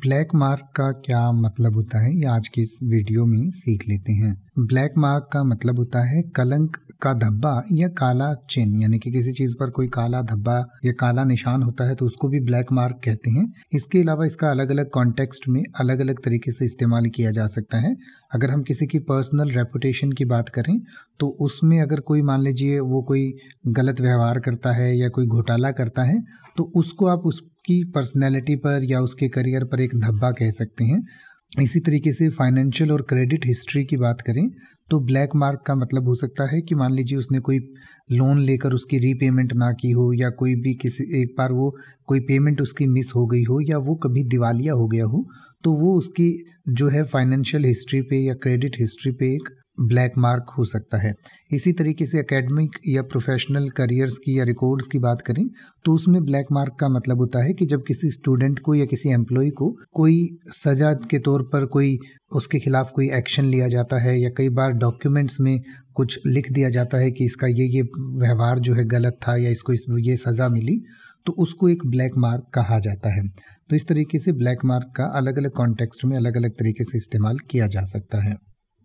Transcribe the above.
black mark का क्या मतलब होता है ये आज की इस वीडियो में सीख लेते हैं ब्लैक मार्क का मतलब होता है कलंक का धब्बा या काला चिन्ह यानी कि किसी चीज पर कोई काला धब्बा या काला निशान होता है तो उसको भी ब्लैक मार्क कहते हैं इसके अलावा इसका अलग अलग कॉन्टेक्स्ट में अलग अलग तरीके से इस्तेमाल किया जा सकता है अगर हम किसी की पर्सनल रेपुटेशन की बात करें तो उसमें अगर कोई मान लीजिए वो कोई गलत व्यवहार करता है या कोई घोटाला करता है तो उसको आप उसकी पर्सनैलिटी पर या उसके करियर पर एक धब्बा कह सकते हैं इसी तरीके से फाइनेंशियल और क्रेडिट हिस्ट्री की बात करें तो ब्लैक मार्क का मतलब हो सकता है कि मान लीजिए उसने कोई लोन लेकर उसकी रीपेमेंट ना की हो या कोई भी किसी एक बार वो कोई पेमेंट उसकी मिस हो गई हो या वो कभी दिवालिया हो गया हो तो वो उसकी जो है फाइनेंशियल हिस्ट्री पे या क्रेडिट हिस्ट्री पे एक ब्लैक मार्क हो सकता है इसी तरीके से एकेडमिक या प्रोफेशनल करियर्स की या रिकॉर्ड्स की बात करें तो उसमें ब्लैक मार्क का मतलब होता है कि जब किसी स्टूडेंट को या किसी एम्प्लॉय को कोई सजा के तौर पर कोई उसके खिलाफ कोई एक्शन लिया जाता है या कई बार डॉक्यूमेंट्स में कुछ लिख दिया जाता है कि इसका ये ये व्यवहार जो है गलत था या इसको इस ये सज़ा मिली तो उसको एक ब्लैक मार्क कहा जाता है तो इस तरीके से ब्लैक मार्क का अलग अलग कॉन्टेक्स्ट में अलग अलग तरीके से इस्तेमाल किया जा सकता है